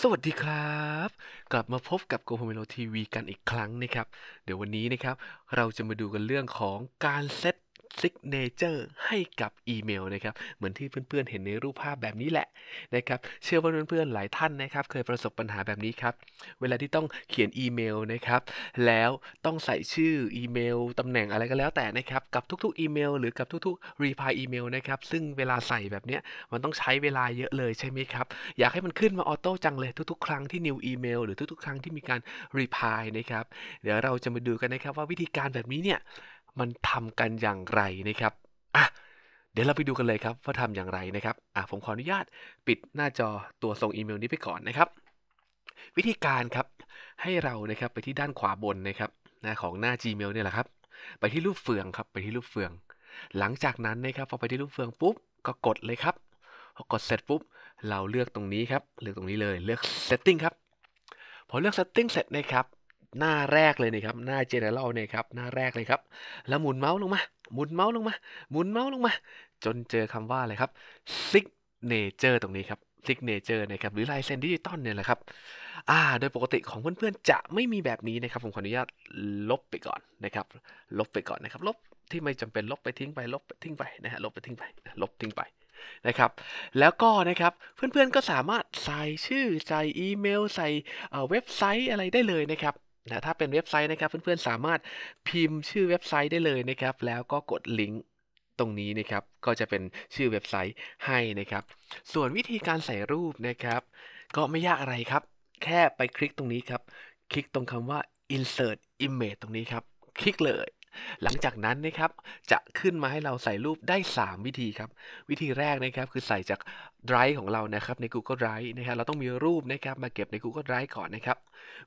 สวัสดีครับ กลับมาพบกับโกโฮเมโลทีวีกันอีกครั้งนะครับ เดี๋ยววันนี้นะครับ เราจะมาดูกันเรื่องของการเซตซิกเนเจอร์ให้กับอีเมลนะครับ เหมือนที่เพื่อนๆเห็นในรูปภาพแบบนี้แหละนะครับ เชื่อว่าเพื่อนๆหลายท่านนะครับ เคยประสบปัญหาแบบนี้ครับ เวลาที่ต้องเขียนอีเมลนะครับ แล้วต้องใส่ชื่ออีเมลตำแหน่งอะไรก็แล้วแต่นะครับ กับทุก ๆอีเมลหรือกับทุกๆรีพายอีเมลนะครับ ซึ่งเวลาใส่แบบนี้มันต้องใช้เวลาเยอะเลยใช่ไหมครับ อยากให้มันขึ้นมาออโต้จังเลย ทุกๆครั้งที่นิวอีเมลหรือทุกๆครั้งที่มีการรีพายนะครับ เดี๋ยวเราจะมาดูกันนะครับว่าวิธีการแบบนี้เนี่ยมันทำกันอย่างไรนะครับ อ่ะ เดี๋ยวเราไปดูกันเลยครับว่าทำอย่างไรนะครับ อ่ะผมขออนุญาตปิดหน้าจอตัวส่งอีเมลนี้ไปก่อนนะครับ วิธีการครับให้เรานะครับไปที่ด้านขวาบนนะครับหน้าของหน้า Gmail เนี่ยแหละครับ ไปที่รูปเฟืองครับ ไปที่รูปเฟือง หลังจากนั้นนะครับพอไปที่รูปเฟืองปุ๊บก็กดเลยครับพอกดเสร็จปุ๊บเราเลือกตรงนี้ครับ เลือกตรงนี้เลยเลือก setting ครับพอเลือก setting เสร็จนะครับหน้าแรกเลยนะครับหน้า General เนี่ยครับหน้าแรกเลยครับ แล้วหมุนเมาส์ลงมาหมุนเมาส์ลงมา หมุนเมาส์ลงมา จนเจอคำว่าอะไรครับ Signature ตรงนี้ครับ Signature นะครับ หรือลายเซ็นดิจิตอลเนี่ยแหละครับอ่าโดยปกติของเพื่อนๆจะไม่มีแบบนี้นะครับผมขออนุญาตลบไปก่อนนะครับ ลบไปก่อนนะครับ ลบที่ไม่จำเป็นลบไปทิ้งไป ลบไปทิ้งไปนะฮะลบไปทิ้งไป ลบทิ้งไปนะครับ แล้วก็นะครับเพื่อนๆก็สามารถใส่ชื่อใส่อีเมล ใส่เว็บไซต์อะไรได้เลยนะครับนะถ้าเป็นเว็บไซต์นะครับเพื่อนๆสามารถพิมพ์ชื่อเว็บไซต์ได้เลยนะครับ แล้วก็กดลิงก์ตรงนี้นะครับก็จะเป็นชื่อเว็บไซต์ให้นะครับ ส่วนวิธีการใส่รูปนะครับ ก็ไม่ยากอะไรครับ แค่ไปคลิกตรงนี้ครับ คลิกตรงคำว่า insert image ตรงนี้ครับ คลิกเลย หลังจากนั้นนะครับ จะขึ้นมาให้เราใส่รูปได้ 3 วิธีครับ วิธีแรกนะครับคือใส่จาก Drive ของเรานะครับใน Google Drive นะครับเราต้องมีรูปนะครับ มาเก็บใน Google Drive ก่อนนะครับ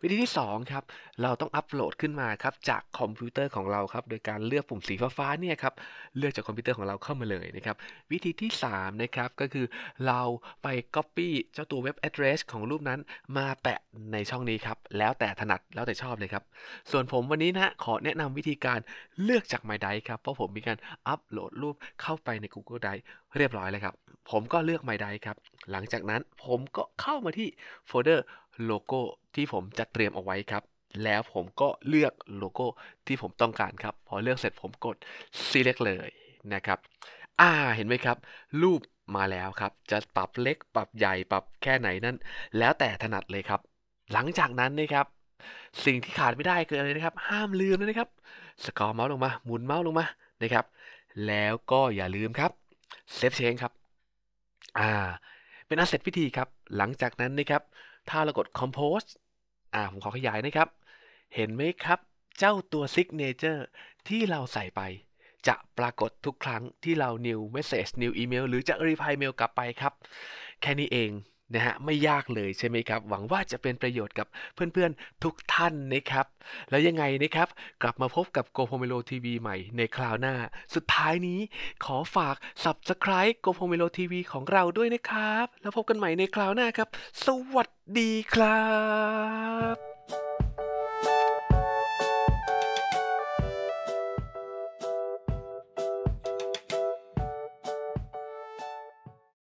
วิธีที่ 2 ครับ เราต้องอัปโหลดขึ้นมาครับจากคอมพิวเตอร์ของเราครับโดยการเลือกปุ่มสีฟ้าๆเนี่ยครับเลือกจากคอมพิวเตอร์ของเราเข้ามาเลยนะครับวิธีที่3นะครับก็คือเราไป Copy เจ้าตัวเว็บ address ของรูปนั้น มาแปะในช่องนี้ครับแล้วแต่ถนัดแล้วแต่ชอบเลยครับส่วนผมวันนี้นะขอแนะนำวิธีการเลือกจากไมได้ครับเพราะผมมีการอัปโหลดรูปเข้าไปใน Google Drive เรียบร้อยแล้วครับผมก็เลือกไมได้ครับหลังจากนั้นผมก็เข้ามาที่โฟลเดอร์โลโก้ที่ผมจัดเตรียมเอาไว้ครับ แล้วผมก็เลือกโลโก้ที่ผมต้องการครับ พอเลือกเสร็จผมกด select เลยนะครับอ่าเห็นไหมครับรูปมาแล้วครับ จะปรับเล็กปรับใหญ่ ปรับแค่ไหนนั่นแล้วแต่ถนัดเลยครับ หลังจากนั้นนะครับ สิ่งที่ขาดไม่ได้คืออะไรนะครับ ห้ามลืมนะครับ สกอร์เมาส์ลงมา หมุนเมาส์ลงมานะครับ แล้วก็อย่าลืมครับเซฟเชงครับอ่าเป็น a s เ e t พิธีครับ หลังจากนั้นนะครับ ถ้าเรากด compose อ่า ผมขอขยายนะครับ เห็นไหมครับ เจ้าตัว signature ที่เราใส่ไป จะปรากฏทุกครั้งที่เรา new message new email หรือจะ reply mail กลับไปครับ แค่นี้เองนะฮะไม่ยากเลยใช่ไหมครับ หวังว่าจะเป็นประโยชน์กับเพื่อนๆทุกท่านนะครับ แล้วยังไงนะครับ กลับมาพบกับโกโพเมโลทีวีใหม่ในคราวหน้า สุดท้ายนี้ ขอฝาก Subscribe โกโพเมโลทีวีของเราด้วยนะครับ แล้วพบกันใหม่ในคราวหน้าครับ สวัสดีครับ